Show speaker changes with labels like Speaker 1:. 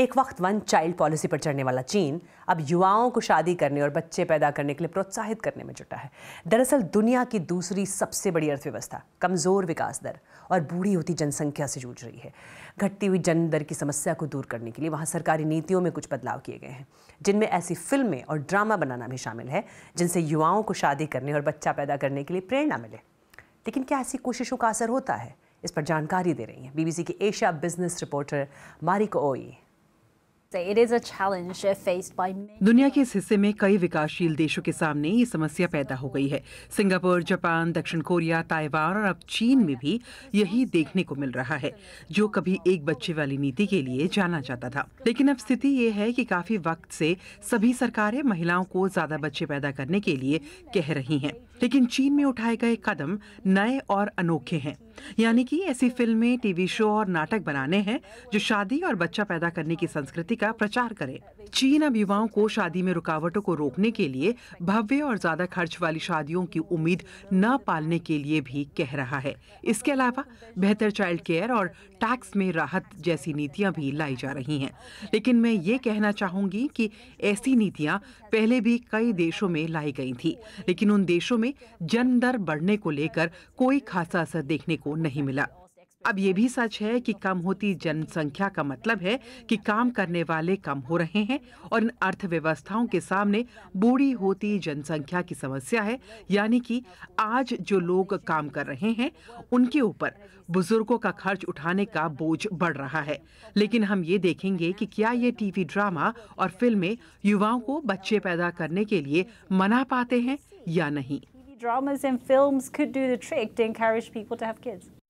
Speaker 1: एक वक्त one child policy पर चढ़ने वाला चीन अब युवाओं को शादी करने और बच्चे पैदा करने के लिए प्रोत्साहित करने में जुटा है दरअसल दुनिया की दूसरी सबसे बड़ी अर्थव्यवस्था कमज़ोर विकास दर और बूढ़ी होती जनसंख्या से जूझ रही है घटती हुई जन्म दर की समस्या को दूर करने के लिए वहाँ सरकारी नीतियों में कुछ बदलाव किए गए हैं जिनमें ऐसी फिल्में और ड्रामा बनाना भी शामिल है जिनसे युवाओं को शादी करने और बच्चा पैदा करने के लिए प्रेरणा मिले लेकिन क्या ऐसी कोशिशों का असर होता है इस पर जानकारी दे रही हैं बीबीसी की एशिया बिजनेस रिपोर्टर मारिको ओई दुनिया
Speaker 2: के इस हिस्से में कई विकासशील देशों के सामने ये समस्या पैदा हो गई है सिंगापुर जापान दक्षिण कोरिया ताइवान और अब चीन में भी यही देखने को मिल रहा है जो कभी एक बच्चे वाली नीति के लिए जाना जाता था लेकिन अब स्थिति ये है कि काफी वक्त से सभी सरकारें महिलाओं को ज्यादा बच्चे पैदा करने के लिए कह रही हैं लेकिन चीन में उठाए गए कदम नए और अनोखे हैं यानी कि ऐसी फिल्में टीवी शो और नाटक बनाने हैं जो शादी और बच्चा पैदा करने की संस्कृति का प्रचार करें चीन अब युवाओं को शादी में रुकावटों को रोकने के लिए भव्य और ज्यादा खर्च वाली शादियों की उम्मीद न पालने के लिए भी कह रहा है इसके अलावा बेहतर चाइल्ड केयर और टैक्स में राहत जैसी नीतियां भी लाई जा रही हैं लेकिन मैं ये कहना चाहूंगी कि ऐसी नीतियां पहले भी कई देशों में लाई गई थी लेकिन उन देशों में जन्म दर बढ़ने को लेकर कोई खासा असर देखने को नहीं मिला अब ये भी सच है कि कम होती जनसंख्या का मतलब है कि काम करने वाले कम हो रहे हैं और इन अर्थव्यवस्थाओं के सामने बूढ़ी होती जनसंख्या की समस्या है यानी कि आज जो लोग काम कर रहे हैं उनके ऊपर बुजुर्गों का खर्च उठाने का बोझ बढ़ रहा है लेकिन हम ये देखेंगे कि क्या ये टीवी ड्रामा और फिल्में युवाओं को बच्चे पैदा करने के लिए मना पाते हैं या नहीं
Speaker 1: dramas and films could do the trick to encourage people to have kids.